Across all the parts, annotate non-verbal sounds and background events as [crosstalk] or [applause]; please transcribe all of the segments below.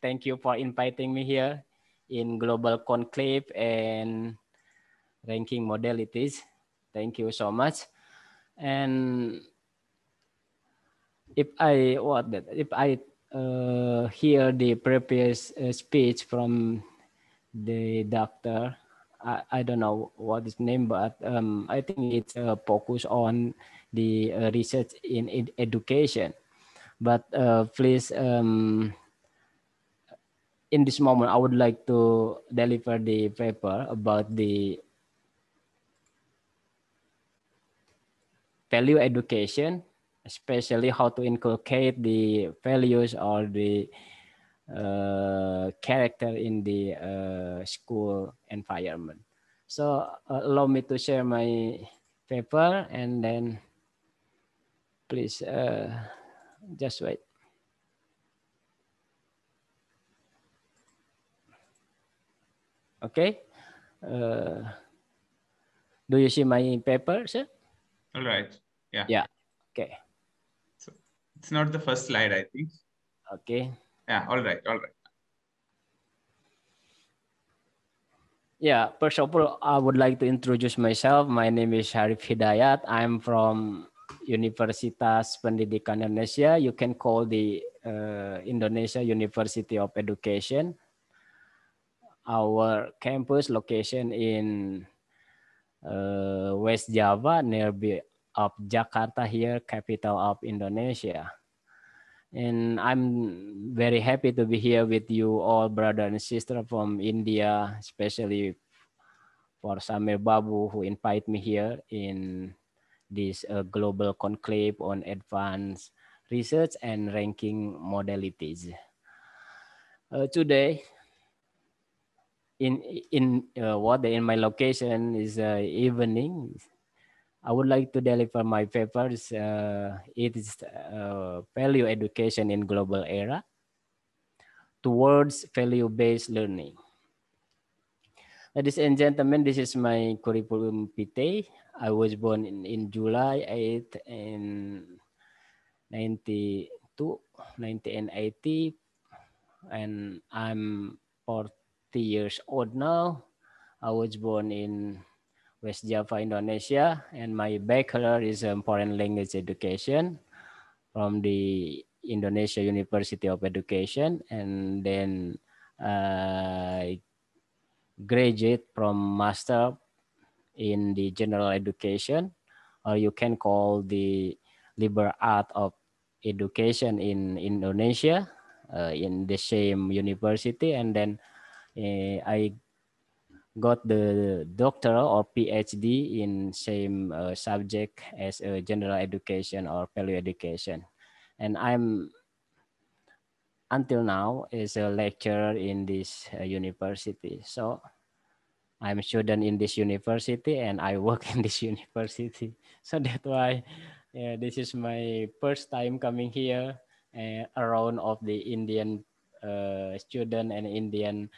thank you for inviting me here in Global Conclave and ranking modalities. Thank you so much. And if I what that if I uh, hear the previous uh, speech from the doctor, I, I don't know what his name, but um, I think it's a uh, focus on the uh, research in, education. But uh, please um, in this moment, I would like to deliver the paper about the value education, especially how to inculcate the values or the uh, character in the uh, school environment. So uh, allow me to share my paper and then please uh, just wait. Okay. Uh, do you see my paper, sir? All right. Yeah. Yeah. Okay. So it's not the first slide, I think. Okay. Yeah. All right. All right. Yeah, first of all, I would like to introduce myself. My name is Harif Hidayat. I'm from Universitas Pendidikan Indonesia. You can call the uh, Indonesia University of Education our campus location in uh, West Java nearby of Jakarta here, capital of Indonesia. And I'm very happy to be here with you all, brother and sister from India, especially for Samir Babu who invite me here in this uh, global conclave on advanced research and ranking modalities. Uh, today, in in uh, what in my location is uh, evening i would like to deliver my papers uh, it is uh, value education in global era towards value based learning ladies and gentlemen this is my curriculum vitae i was born in, in july 8 in 92 1980 and i'm 40 three years old now. I was born in West Java, Indonesia, and my bachelor is in foreign language education from the Indonesia University of Education, and then uh, I graduate from master in the general education, or you can call the liberal art of education in Indonesia uh, in the same university, and then uh, I got the doctoral or PhD in same uh, subject as uh, general education or value education. And I'm, until now, is a lecturer in this uh, university. So I'm student in this university and I work [laughs] in this university. So that's why yeah, this is my first time coming here eh, around of the Indian uh, student and Indian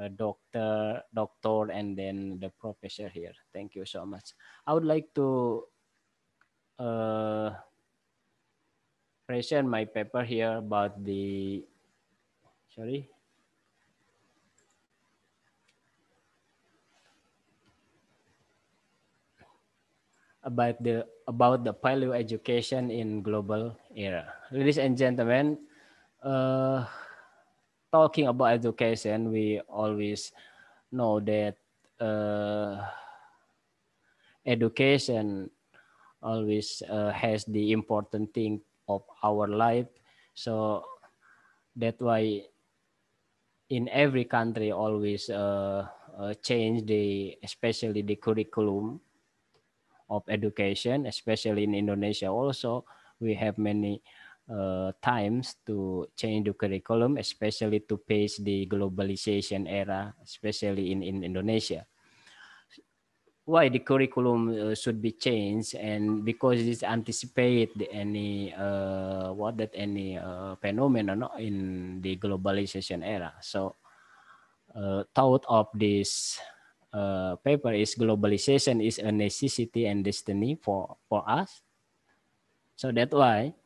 uh, doctor, doctor, and then the professor here. Thank you so much. I would like to uh, present my paper here about the, sorry. about the about the value education in global era. Ladies and gentlemen, uh, talking about education, we always know that uh, education always uh, has the important thing of our life. So that's why in every country always uh, uh, change the, especially the curriculum of education, especially in Indonesia also, we have many uh, times to change the curriculum, especially to face the globalization era, especially in, in Indonesia. Why the curriculum uh, should be changed, and because it's anticipate any uh, what that any uh, phenomenon in the globalization era. So, uh, thought of this uh, paper is globalization is a necessity and destiny for for us. So that's why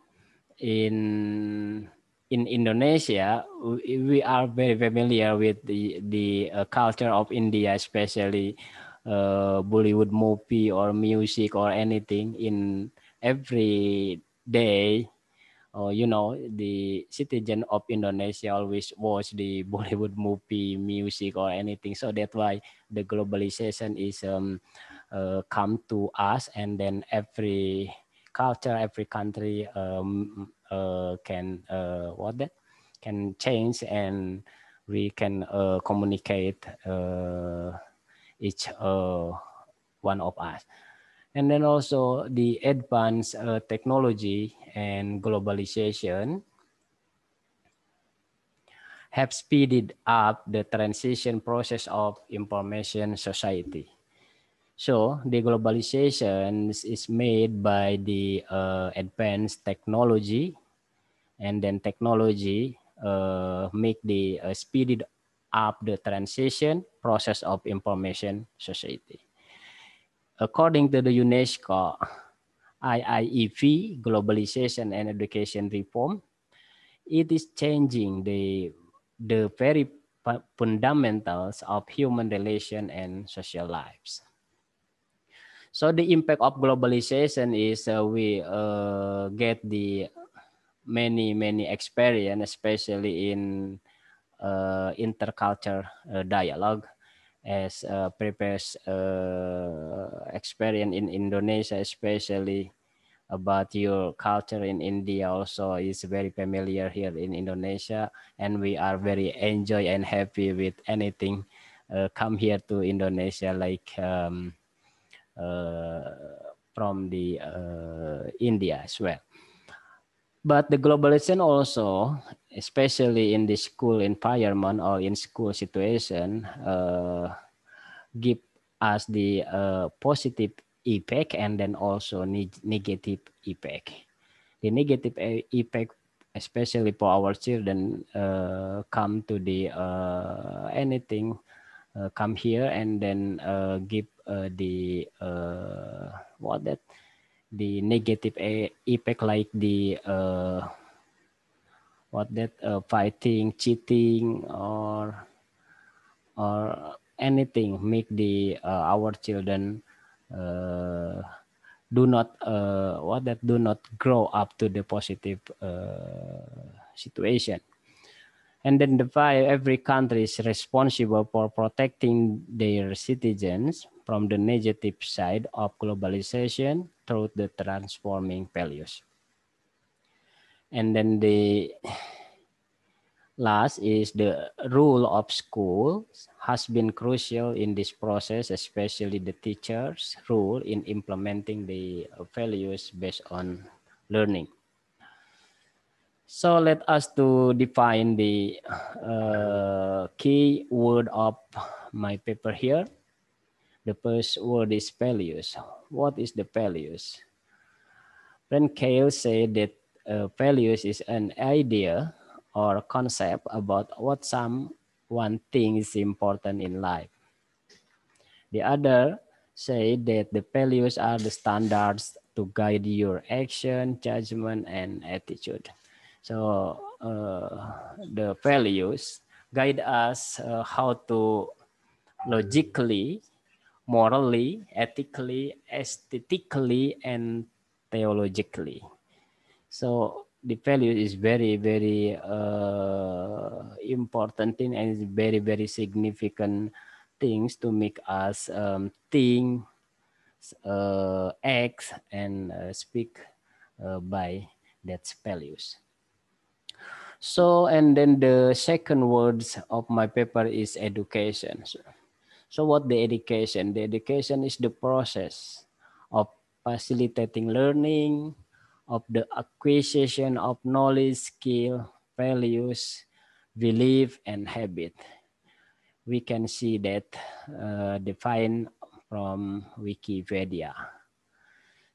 in in Indonesia, we are very familiar with the the uh, culture of India, especially uh, Bollywood movie or music or anything. In every day, or uh, you know, the citizen of Indonesia always watch the [laughs] Bollywood movie, music or anything. So that's why the globalization is um, uh, come to us, and then every culture, every country um, uh, can uh, what that can change, and we can uh, communicate uh, each uh, one of us. And then also the advanced uh, technology and globalization have speeded up the transition process of information society. So the globalization is made by the uh, advanced technology, and then technology uh, make the uh, speeded up the transition process of information society. According to the UNESCO IIEF Globalization and Education Reform, it is changing the the very fundamentals of human relation and social lives. So the impact of globalization is uh, we uh, get the many many experience, especially in uh, intercultural uh, dialogue, as uh, previous uh, experience in Indonesia, especially about your culture in India also is very familiar here in Indonesia, and we are very enjoy and happy with anything uh, come here to Indonesia like um, uh, from the uh, India as well. But the globalization also, especially in the school environment or in school situation, uh, give us the positive effect and then also negative effect. The negative effect, especially for our children, uh, come to the uh, anything uh, come here and then uh, give uh, the what that the negative effect like the what that fighting, cheating, or or anything make the our children do not uh, what that do not grow up to the positive uh, situation and then five. every country is responsible for protecting their citizens from the negative side of globalization through the transforming values. And then the last is the role of schools has been crucial in this process, especially the teacher's role in implementing the values based on learning. So let us to define the uh, key word of my paper here. The first word is values. What is the values? Brent Kale said that uh, values is an idea or concept about what someone thing is important in life. The other say that the values are the standards to guide your action, judgment, and attitude. So uh, the values guide us uh, how to logically, morally, ethically, aesthetically, and theologically. So the value is very, very uh, important thing and very, very significant things to make us um, think, uh, act, and uh, speak uh, by that values. So, and then the second words of my paper is education. So, so what the education? The education is the process of facilitating learning, of the acquisition of knowledge, skill, values, belief, and habit. We can see that uh, defined from Wikipedia.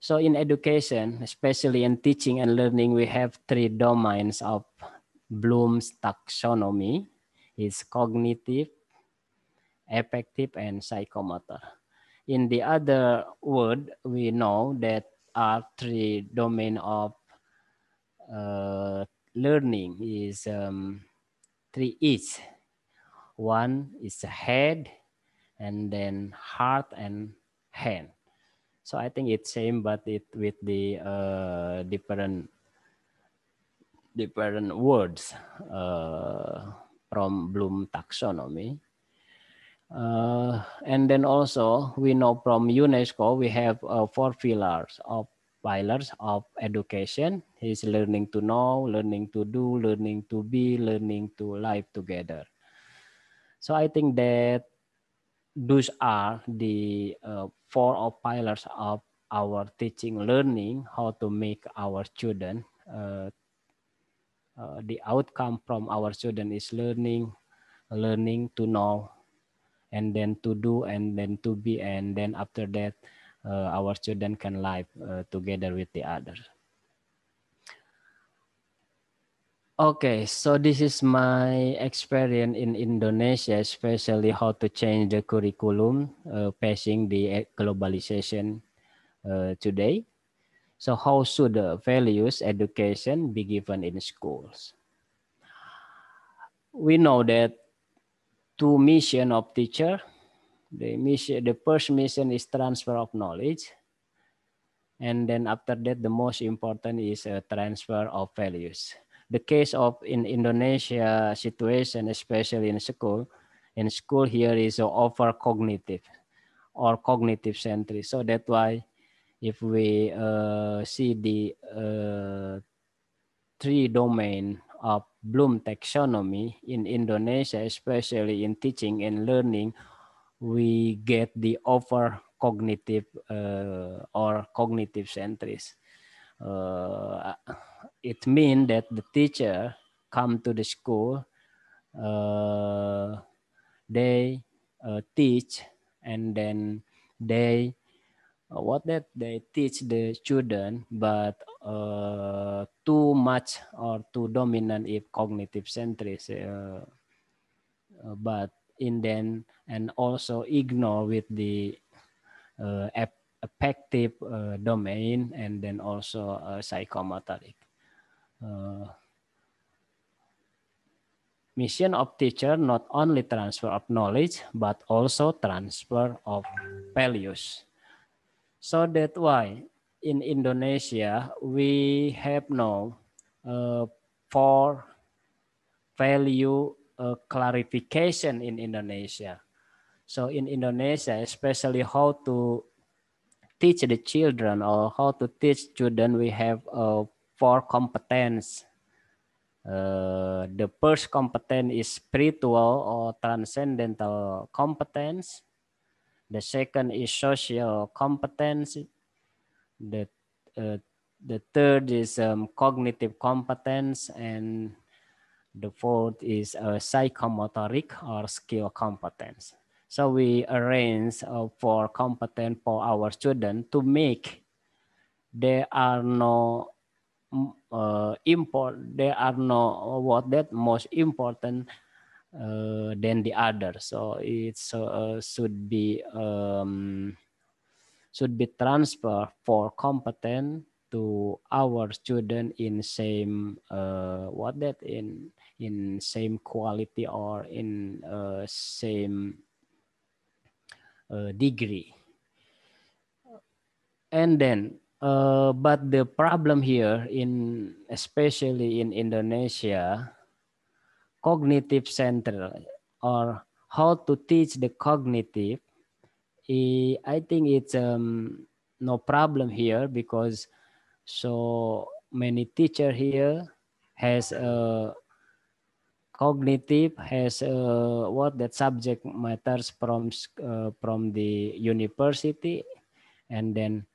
So in education, especially in teaching and learning, we have three domains of Bloom's taxonomy is cognitive, affective, and psychomotor. In the other word, we know that are three domain of uh, learning is um, three each. One is head, and then heart and hand. So I think it's same, but it with the uh, different different words uh, from Bloom taxonomy. Uh, and then also we know from UNESCO, we have uh, four pillars of pillars of education is learning to know, learning to do, learning to be, learning to live together. So I think that those are the uh, four of pillars of our teaching learning, how to make our students uh, the outcome from our student is learning, learning to know, and then to do, and then to be, and then after that, uh, our student can live uh, together with the others. Okay, so this is my experience in Indonesia, especially how to change the curriculum uh, facing the eh, globalization uh, today. So how should the values education be given in schools? We know that two mission of teacher. The mission, the first mission is transfer of knowledge. And then after that, the most important is a transfer of values. The case of in Indonesia situation, especially in school, in school here is over cognitive or cognitive centric. So that's why if we uh, see the uh, three domain of Bloom taxonomy in Indonesia, especially in teaching and learning, we get the over cognitive uh, or cognitive centers. Uh, it means that the teacher come to the school, uh, they uh, teach, and then they uh, what that they teach the student but uh, too much or too dominant if cognitive centric uh, uh, but in then and also ignore with the uh, affective uh, domain and then also psychomotoric mission of teacher not only transfer of knowledge but also transfer of values so that's why in Indonesia, we have no uh, value uh, clarification in Indonesia. So in Indonesia, especially how to teach the children or how to teach children, we have uh, four competence. Uh, the first competence is spiritual or transcendental competence. The second is social competence. The, uh, the third is um, cognitive competence. And the fourth is psychomotoric or skill competence. So we arrange uh, for competence for our student to make. There are no uh, import, there are no what that most important uh, than the other. So it uh, should be um, should be transfer for competent to our student in same uh, what that in in same quality or in uh, same uh, degree and then uh, but the problem here in especially in indonesia cognitive center or how to teach the cognitive i think it's um, no problem here because so many teacher here has a cognitive has a, what that subject matters from uh, from the university and then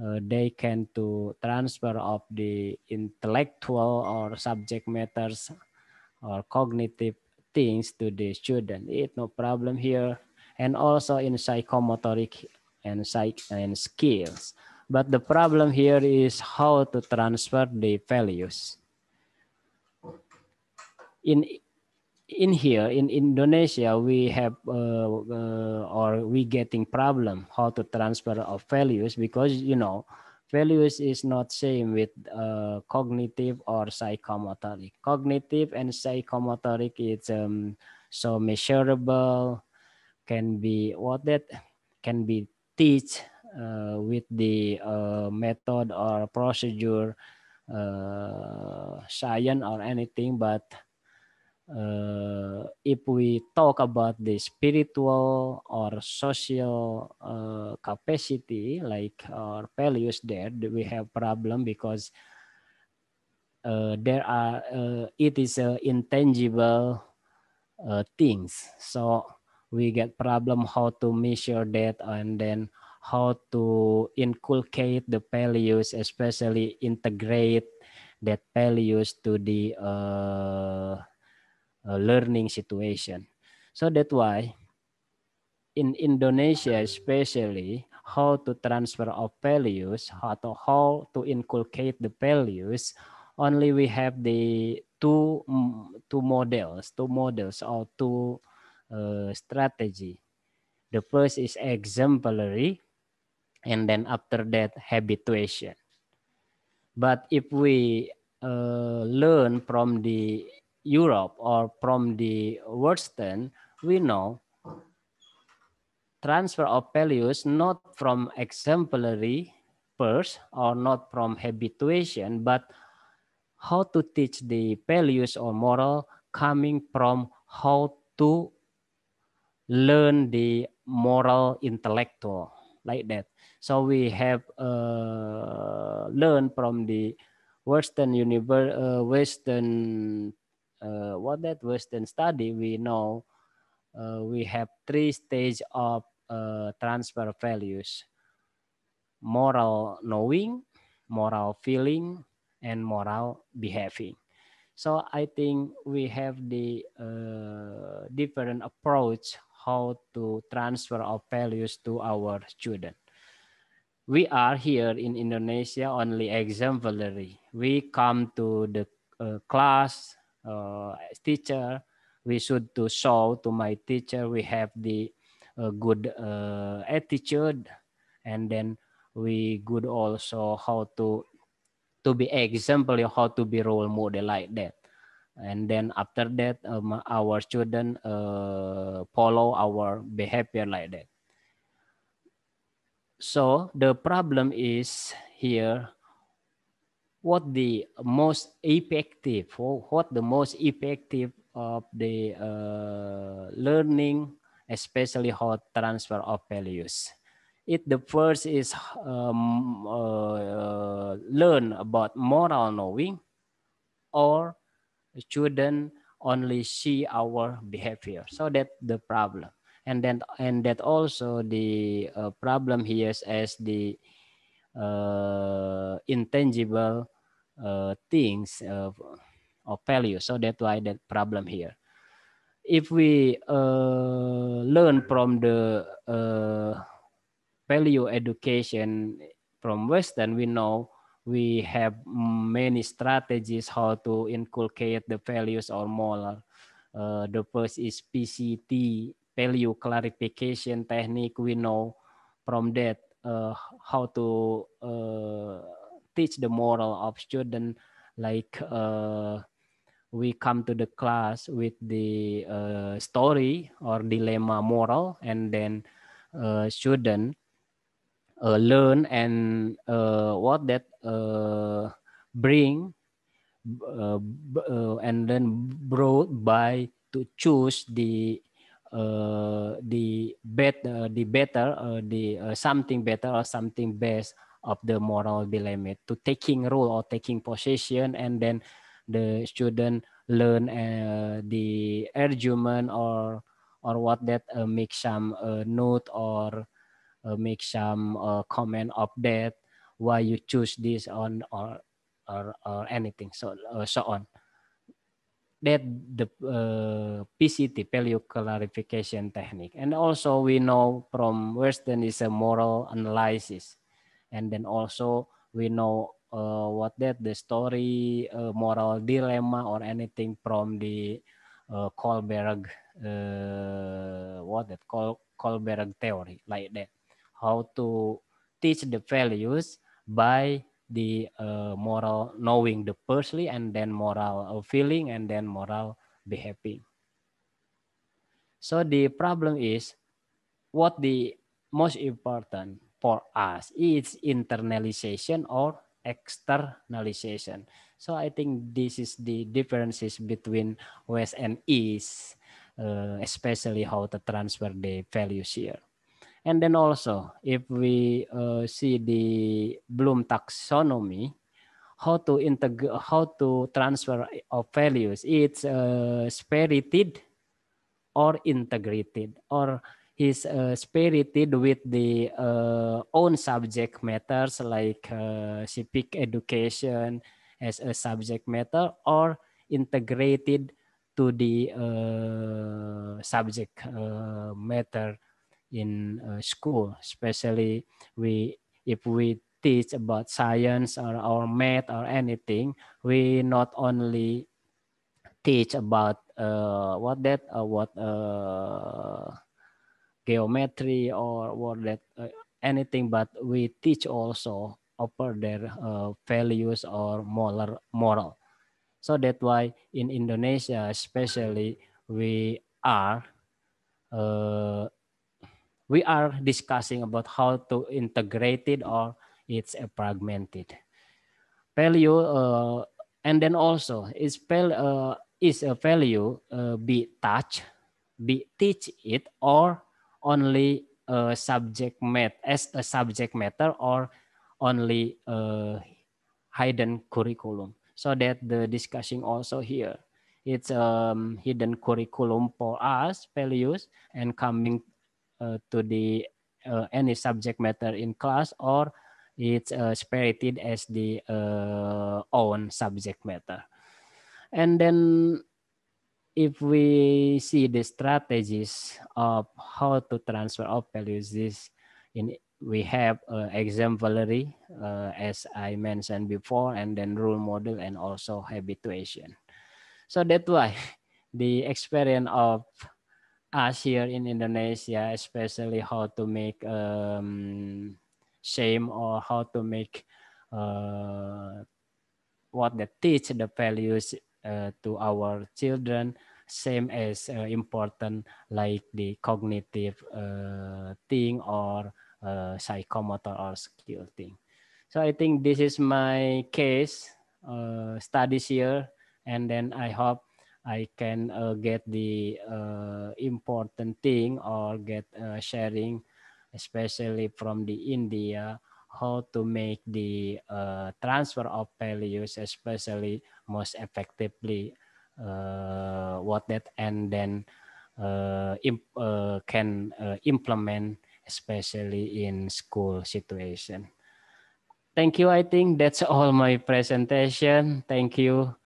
uh, they can to transfer of the intellectual or subject matters or cognitive things to the student. It's no problem here. And also in psychomotoric and psych and skills. But the problem here is how to transfer the values. In in here in Indonesia, we have uh, uh, or we getting problem how to transfer of values because you know values is not same with uh, cognitive or psychomotoric. Cognitive and psychomotoric it's um, so measurable, can be what that can be teach uh, with the uh, method or procedure, uh, science or anything, but uh, if we talk about the spiritual or social uh, capacity like our values there we have problem because uh, there are uh, it is intangible uh, things so we get problem how to measure that and then how to inculcate the values especially integrate that values to the uh, uh, learning situation. So that's why in Indonesia especially, how to transfer of values, how to, how to inculcate the values, only we have the two, two models, two models or two uh, strategy. The first is exemplary, and then after that habituation. But if we uh, learn from the Europe or from the Western, we know transfer of values not from exemplary purse or not from habituation, but how to teach the values or moral coming from how to learn the moral intellectual like that. So we have uh, learned from the Western universe, uh, Western uh, what that Western study, we know uh, we have three stages of uh, transfer of values: moral knowing, moral feeling, and moral behaving. So I think we have the uh, different approach how to transfer our values to our students. We are here in Indonesia only exemplary. We come to the uh, class uh, teacher. We should to show to my teacher we have the uh, good uh, attitude, and then we good also how to to be example how to be role model like that. And then after that, um, our student uh, follow our behavior like that. So the problem is here what the most effective or what the most effective of the uh, learning especially how transfer of values it the first is um, uh, learn about moral knowing or children only see our behavior so that the problem and then and that also the uh, problem here is as the uh, intangible uh, things of, of value. So that's why that problem here. If we uh, learn from the uh, value education from Western, we know we have many strategies how to inculcate the values or moral. Uh, the first is PCT, value clarification technique. We know from that uh, how to uh, teach the moral of student like uh, we come to the class with the uh, story or dilemma moral and then uh, student uh, learn and uh, what that uh, bring uh, uh, and then brought by to choose the uh, the bet uh, the better uh, the something better or something best of the moral dilemma to taking role or taking possession and then the student learn uh, the argument or or what that uh, make some uh, note or make some comment of that why you choose this on or or, or anything so so on that the uh, PCT value clarification technique and also we know from Western is a moral analysis and then also we know uh, what that the story uh, moral dilemma or anything from the uh, Kohlberg uh, what that Kohl, Kohlberg theory like that how to teach the values by the uh, moral knowing the firstly and then moral eh, feeling and then moral behaving. So the problem is what the most important for us is internalization or externalization. So I think this is the differences between West and East, uh, especially how to transfer the values here. And then also, if we uh, see the Bloom taxonomy, how to integrate, how to transfer of values, it's uh, spirited or integrated, or is uh, spirited with the uh, own subject matters like uh, civic education as a subject matter, or integrated to the uh, subject uh, matter in uh, school, especially we if we teach about science or, or math or anything, we not only teach about uh, what that uh, what uh, geometry or what that uh, anything, but we teach also upper their uh, values or moral moral. So that's why in Indonesia, especially, we are uh, we are discussing about how to integrate it or it's fragmented. Value uh, and then also is uh, is a value uh, be touch, be teach it or only a subject matter as a subject matter or only a hidden curriculum. So that the discussion also here it's a um, hidden curriculum for us values and coming uh, to the uh, any subject matter in class or it's uh, separated as the own subject matter. And then if we see the strategies of how to transfer of values, this in we have uh, exemplary, uh, as I mentioned before, and then role model and also habituation. So that's why [laughs] the experience of us here in Indonesia, especially how to make um, shame or how to make uh, what they teach the values uh, to our children, same as uh, important like the cognitive uh, thing or uh, psychomotor or skill thing. So I think this is my case uh, studies here, and then I hope I can uh, get the uh, important thing or get uh, sharing, especially from the India, how to make the uh, transfer of values, especially most effectively uh, what that and then uh, imp can implement, especially in school situation. Thank you. I think that's [laughs] all my presentation. Thank you.